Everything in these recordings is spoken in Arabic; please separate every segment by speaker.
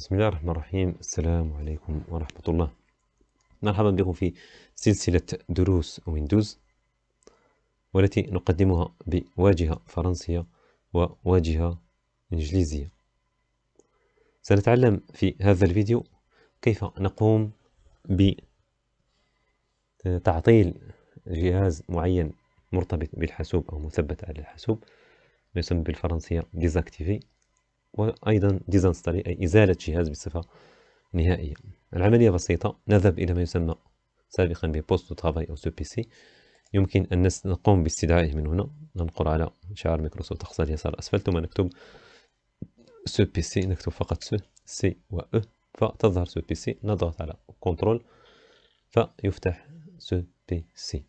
Speaker 1: بسم الله الرحمن الرحيم السلام عليكم ورحمة الله مرحبا بكم في سلسلة دروس ويندوز والتي نقدمها بواجهة فرنسية وواجهة إنجليزية سنتعلم في هذا الفيديو كيف نقوم بتعطيل جهاز معين مرتبط بالحاسوب أو مثبت على الحاسوب يسمى بالفرنسية ديزاكتيفي وأيضا ديزانستالي أي إزالة جهاز بصفة نهائية العملية بسيطة نذهب إلى ما يسمى سابقا ببوست ترافاي أو سو بي سي يمكن أن نقوم باستدعائه من هنا ننقر على شعار مايكروسوفت أقصى اليسار أسفل ثم نكتب سو بي سي نكتب فقط سو سي و أ e، فتظهر سو بي سي نضغط على كنترول فيفتح سو بي سي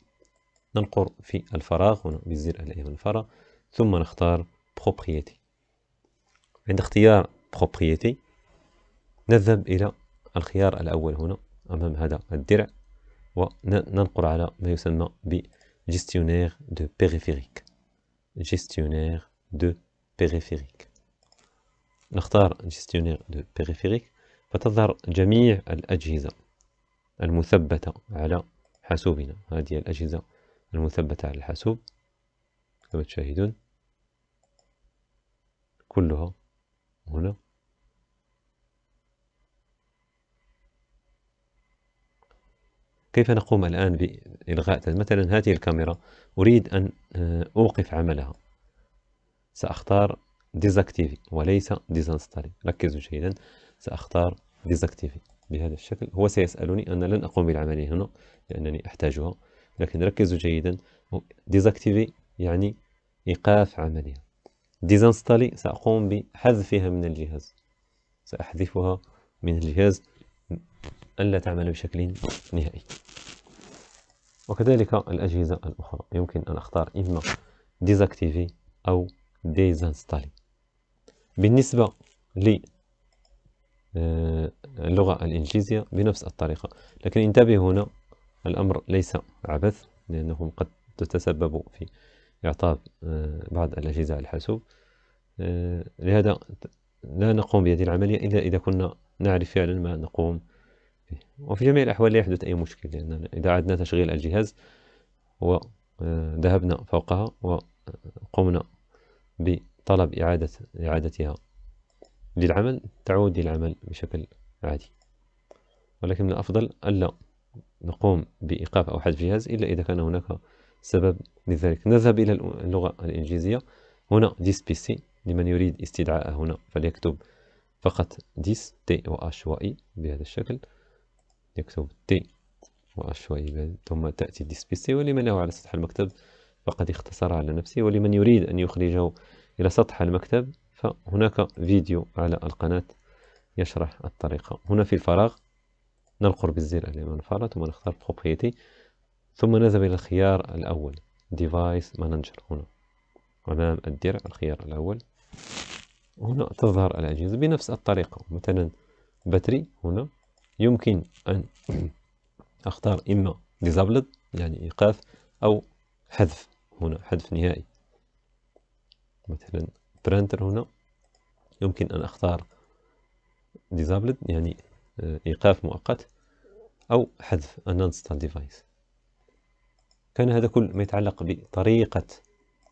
Speaker 1: ننقر في الفراغ هنا بالزر الأيمن الفراغ ثم نختار بروبريتي عند اختيار بروبريتي نذهب إلى الخيار الأول هنا أمام هذا الدرع وننقر على ما يسمى جيستيونير دو بيريفيريك جيستيونير دو بيريفيريك نختار جيستيونير دو بيريفيريك فتظهر جميع الأجهزة المثبتة على حاسوبنا هذه الأجهزة المثبتة على الحاسوب كما تشاهدون كلها هنا كيف نقوم الآن بإلغاء مثلا هذه الكاميرا أريد أن آه، أوقف عملها سأختار ديزاكتيفي وليس ديزانستالي ركزوا جيدا سأختار ديزاكتيفي بهذا الشكل هو سيسألني أنا لن أقوم بالعملية هنا لأنني أحتاجها لكن ركزوا جيدا ديزاكتيفي يعني إيقاف عملية ديزانستالي سأقوم بحذفها من الجهاز سأحذفها من الجهاز ألا تعمل بشكل نهائي وكذلك الأجهزة الأخرى يمكن أن أختار إما ديزاكتيفي أو ديزانستالي بالنسبة آه، للغة الإنجليزية بنفس الطريقة لكن انتبه هنا الأمر ليس عبث لأنهم قد تتسبب في إعطاء آه، بعض الأجهزة على الحاسوب آه، لهذا لا نقوم بهذه العملية إلا إذا كنا نعرف فعلا ما نقوم به وفي جميع الأحوال لا يحدث أي مشكل لاننا إذا عدنا تشغيل الجهاز وذهبنا آه، فوقها وقمنا بطلب إعادة إعادتها للعمل تعود للعمل بشكل عادي ولكن من الأفضل ألا نقوم بإيقاف أو حذف جهاز إلا إذا كان هناك سبب لذلك نذهب إلى اللغة الإنجليزية هنا ديس PC لمن يريد استدعاء هنا فليكتب فقط ديس تي و H و اي e بهذا الشكل يكتب تي و H و e اي ثم تأتي ديس PC ولمن له على سطح المكتب فقد اختصر على نفسه ولمن يريد أن يخرجه إلى سطح المكتب فهناك فيديو على القناة يشرح الطريقة هنا في الفراغ ننقر بالزر اليمين الفارة ثم نختار بروبريتي ثم نذهب إلى الخيار الأول Device Manager هنا أمام الدرع الخيار الأول هنا تظهر الأجهزة بنفس الطريقة مثلا باتري هنا يمكن أن أختار إما Disabled يعني إيقاف أو حذف هنا حذف نهائي مثلا برنتر هنا يمكن أن أختار Disabled يعني آه، إيقاف مؤقت أو حذف Uninstall Device كان هذا كل ما يتعلق بطريقة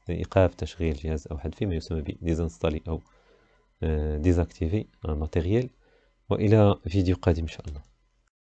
Speaker 1: إيقاف تشغيل جهاز أو حد فيما يسمى بديزانستالي أو آه، ديزاكتيفي الماتيريال وإلى فيديو قادم إن شاء الله